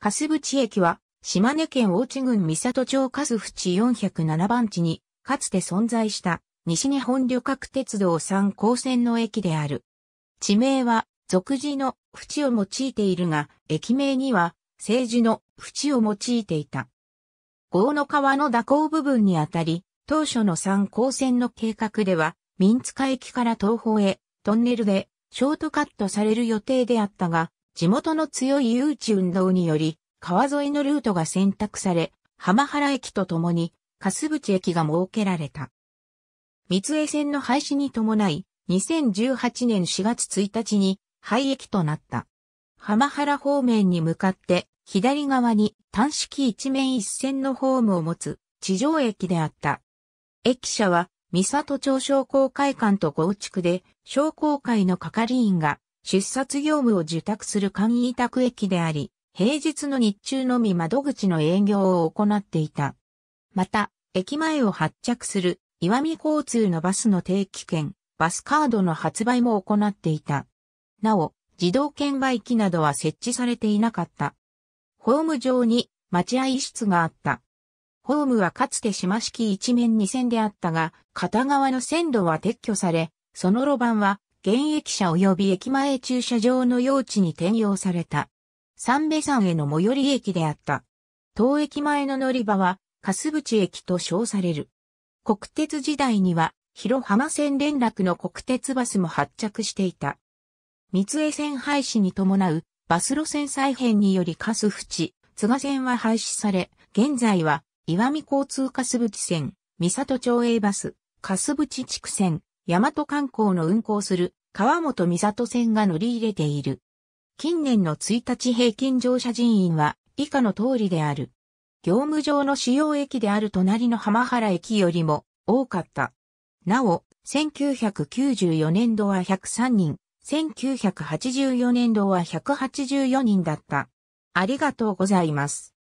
カスブチ駅は、島根県大地郡三里町カスフチ407番地に、かつて存在した西日本旅客鉄道三高線の駅である。地名は、俗字の淵を用いているが、駅名には、政治の淵を用いていた。豪の川の蛇行部分にあたり、当初の三高線の計画では、民塚駅から東方へ、トンネルで、ショートカットされる予定であったが、地元の強い誘致運動により、川沿いのルートが選択され、浜原駅とともに、ぶち駅が設けられた。三重線の廃止に伴い、2018年4月1日に廃駅となった。浜原方面に向かって、左側に単式一面一線のホームを持つ地上駅であった。駅舎は、三里町商工会館と合築で、商工会の係員が出札業務を受託する簡易委託駅であり、平日の日中のみ窓口の営業を行っていた。また、駅前を発着する岩見交通のバスの定期券、バスカードの発売も行っていた。なお、自動券売機などは設置されていなかった。ホーム上に待合室があった。ホームはかつて島式一面二線であったが、片側の線路は撤去され、その路盤は現役者及び駅前駐車場の用地に転用された。三部山への最寄り駅であった。当駅前の乗り場は、かすぶち駅と称される。国鉄時代には、広浜線連絡の国鉄バスも発着していた。三重線廃止に伴う、バス路線再編によりかすフち、津賀線は廃止され、現在は、岩見交通かすぶち線、三里町営バス、かすぶち地区線、大和観光の運行する川本美里線が乗り入れている。近年の1日平均乗車人員は以下の通りである。業務上の主要駅である隣の浜原駅よりも多かった。なお、1994年度は103人、1984年度は184人だった。ありがとうございます。